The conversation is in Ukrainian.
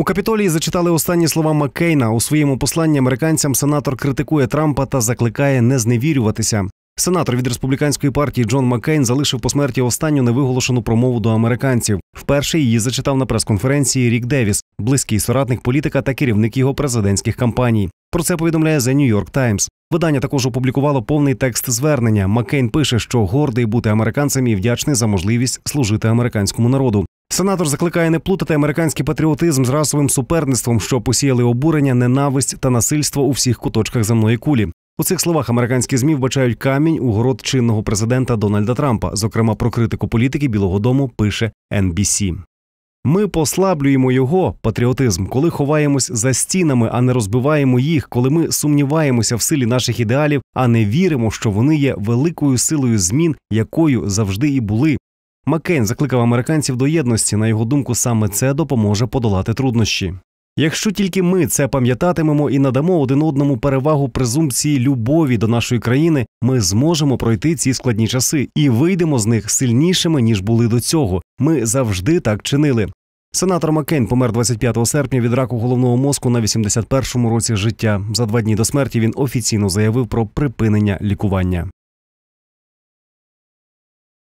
У капітолії зачитали останні слова Маккейна. У своєму посланні американцям сенатор критикує Трампа та закликає не зневірюватися. Сенатор від республіканської партії Джон Маккейн залишив по смерті останню невиголошену промову до американців. Вперше її зачитав на прес-конференції Рік Девіс, близький соратник політика та керівник його президентських кампаній. Про це повідомляє The New York Times. Видання також опублікувало повний текст звернення. Маккейн пише, що гордий бути американцем і вдячний за можливість служити американському народу. Сенатор закликає не плутати американський патріотизм з расовим суперництвом, що посіяли обурення, ненависть та насильство у всіх куточках земної кулі. У цих словах американські змі вбачають камінь у город чинного президента Дональда Трампа. Зокрема, про критику політики Білого Дому пише NBC. Ми послаблюємо його патріотизм, коли ховаємось за стінами, а не розбиваємо їх, коли ми сумніваємося в силі наших ідеалів, а не віримо, що вони є великою силою змін, якою завжди і були. Маккейн закликав американців до єдності. На його думку, саме це допоможе подолати труднощі. Якщо тільки ми це пам'ятатимемо і надамо один одному перевагу презумпції любові до нашої країни, ми зможемо пройти ці складні часи і вийдемо з них сильнішими ніж були до цього. Ми завжди так чинили. Сенатор Маккейн помер 25 серпня від раку головного мозку на 81-му році життя. За два дні до смерті він офіційно заявив про припинення лікування.